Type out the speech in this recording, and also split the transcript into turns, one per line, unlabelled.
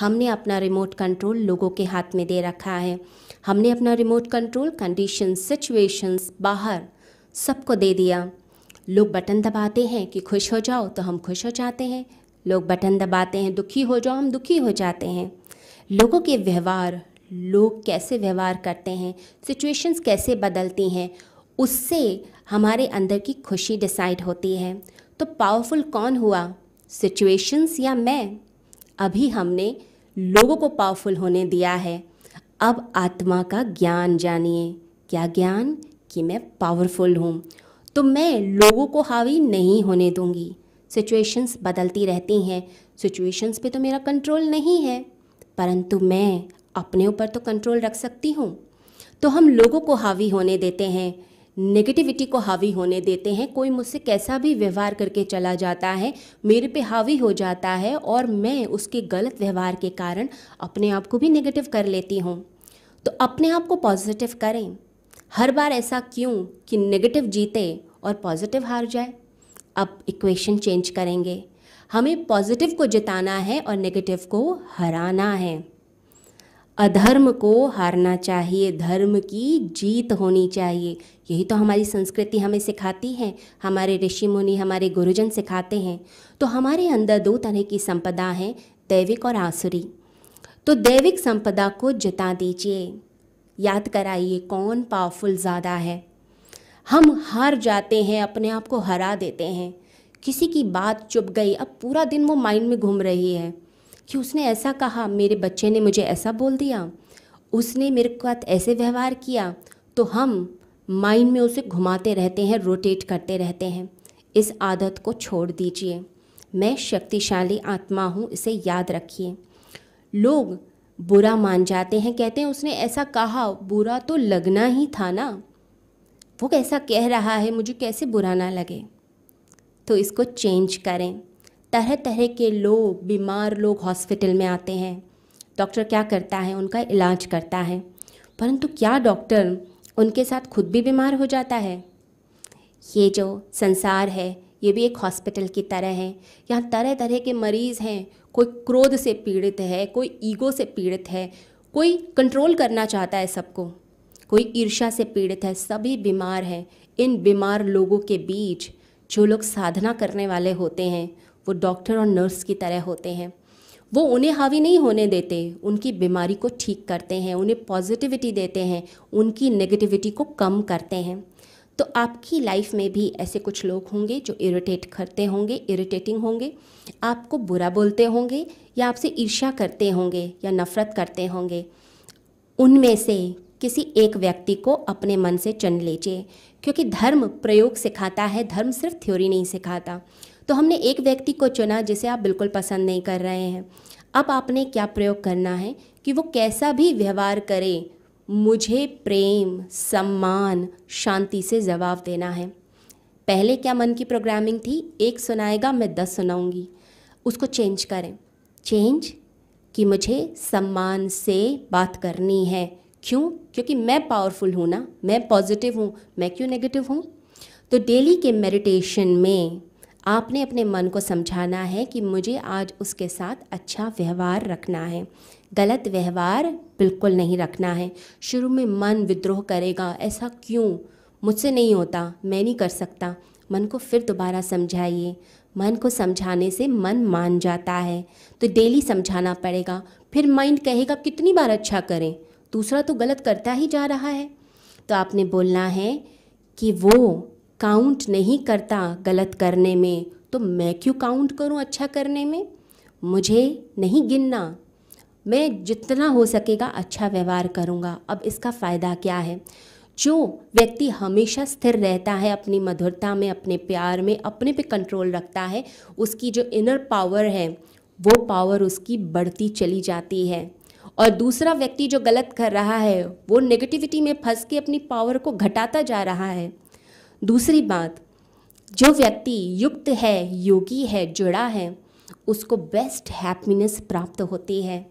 हमने अपना remote control लोगों के हाथ में दे रखा है हमने अपना रिमोट कंट्रोल कंडीशन सिचुएशंस बाहर सबको दे दिया लोग बटन दबाते हैं कि खुश हो जाओ तो हम खुश हो जाते हैं लोग बटन दबाते हैं दुखी हो जाओ हम दुखी हो जाते हैं लोगों के व्यवहार लोग कैसे व्यवहार करते हैं सिचुएशंस कैसे बदलती हैं उससे हमारे अंदर की खुशी डिसाइड होती है तो पावरफुल कौन हुआ सिचुएशंस या मैं अभी हमने लोगों को पावरफुल होने दिया है अब आत्मा का ज्ञान जानिए क्या ज्ञान कि मैं पावरफुल हूँ तो मैं लोगों को हावी नहीं होने दूंगी सिचुएशंस बदलती रहती हैं सिचुएशंस पे तो मेरा कंट्रोल नहीं है परंतु मैं अपने ऊपर तो कंट्रोल रख सकती हूँ तो हम लोगों को हावी होने देते हैं नेगेटिविटी को हावी होने देते हैं कोई मुझसे कैसा भी व्यवहार करके चला जाता है मेरे पे हावी हो जाता है और मैं उसके गलत व्यवहार के कारण अपने आप को भी नेगेटिव कर लेती हूँ तो अपने आप को पॉजिटिव करें हर बार ऐसा क्यों कि नेगेटिव जीते और पॉजिटिव हार जाए अब इक्वेशन चेंज करेंगे हमें पॉजिटिव को जिताना है और नेगेटिव को हराना है अधर्म को हारना चाहिए धर्म की जीत होनी चाहिए यही तो हमारी संस्कृति हमें सिखाती है हमारे ऋषि मुनि हमारे गुरुजन सिखाते हैं तो हमारे अंदर दो तरह की संपदा हैं दैविक और आसुरी तो दैविक संपदा को जता दीजिए याद कराइए कौन पावरफुल ज़्यादा है हम हार जाते हैं अपने आप को हरा देते हैं किसी की बात चुप गई अब पूरा दिन वो माइंड में घूम रही है कि उसने ऐसा कहा मेरे बच्चे ने मुझे ऐसा बोल दिया उसने मेरे साथ ऐसे व्यवहार किया तो हम माइंड में उसे घुमाते रहते हैं रोटेट करते रहते हैं इस आदत को छोड़ दीजिए मैं शक्तिशाली आत्मा हूँ इसे याद रखिए लोग बुरा मान जाते हैं कहते हैं उसने ऐसा कहा बुरा तो लगना ही था ना वो कैसा कह रहा है मुझे कैसे बुरा ना लगे तो इसको चेंज करें तरह तरह के लोग बीमार लोग हॉस्पिटल में आते हैं डॉक्टर क्या करता है उनका इलाज करता है परंतु क्या डॉक्टर उनके साथ खुद भी बीमार हो जाता है ये जो संसार है ये भी एक हॉस्पिटल की तरह है यहाँ तरह तरह के मरीज़ हैं कोई क्रोध से पीड़ित है कोई ईगो से पीड़ित है कोई कंट्रोल करना चाहता है सबको कोई ईर्ष्या से पीड़ित है सभी बीमार हैं इन बीमार लोगों के बीच जो लोग साधना करने वाले होते हैं वो डॉक्टर और नर्स की तरह होते हैं वो उन्हें हावी नहीं होने देते उनकी बीमारी को ठीक करते हैं उन्हें पॉजिटिविटी देते हैं उनकी नेगेटिविटी को कम करते हैं तो आपकी लाइफ में भी ऐसे कुछ लोग होंगे जो इरिटेट करते होंगे इरिटेटिंग होंगे आपको बुरा बोलते होंगे या आपसे ईर्ष्या करते होंगे या नफ़रत करते होंगे उनमें से किसी एक व्यक्ति को अपने मन से चन लीजिए क्योंकि धर्म प्रयोग सिखाता है धर्म सिर्फ थ्योरी नहीं सिखाता तो हमने एक व्यक्ति को चुना जिसे आप बिल्कुल पसंद नहीं कर रहे हैं अब आपने क्या प्रयोग करना है कि वो कैसा भी व्यवहार करे मुझे प्रेम सम्मान शांति से जवाब देना है पहले क्या मन की प्रोग्रामिंग थी एक सुनाएगा मैं दस सुनाऊंगी उसको चेंज करें चेंज कि मुझे सम्मान से बात करनी है क्यों क्योंकि मैं पावरफुल हूँ ना मैं पॉजिटिव हूँ मैं क्यों नेगेटिव हूँ तो डेली के मेडिटेशन में आपने अपने मन को समझाना है कि मुझे आज उसके साथ अच्छा व्यवहार रखना है गलत व्यवहार बिल्कुल नहीं रखना है शुरू में मन विद्रोह करेगा ऐसा क्यों मुझसे नहीं होता मैं नहीं कर सकता मन को फिर दोबारा समझाइए मन को समझाने से मन मान जाता है तो डेली समझाना पड़ेगा फिर माइंड कहेगा कितनी बार अच्छा करें दूसरा तो गलत करता ही जा रहा है तो आपने बोलना है कि वो काउंट नहीं करता गलत करने में तो मैं क्यों काउंट करूं अच्छा करने में मुझे नहीं गिनना मैं जितना हो सकेगा अच्छा व्यवहार करूंगा अब इसका फ़ायदा क्या है जो व्यक्ति हमेशा स्थिर रहता है अपनी मधुरता में अपने प्यार में अपने पे कंट्रोल रखता है उसकी जो इनर पावर है वो पावर उसकी बढ़ती चली जाती है और दूसरा व्यक्ति जो गलत कर रहा है वो नेगेटिविटी में फंस के अपनी पावर को घटाता जा रहा है दूसरी बात जो व्यक्ति युक्त है योगी है जुड़ा है उसको बेस्ट हैप्पीनेस प्राप्त होती है